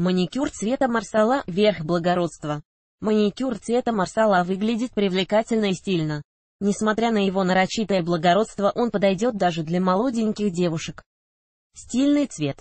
Маникюр цвета марсала – верх благородства. Маникюр цвета марсала выглядит привлекательно и стильно. Несмотря на его нарочитое благородство, он подойдет даже для молоденьких девушек. Стильный цвет.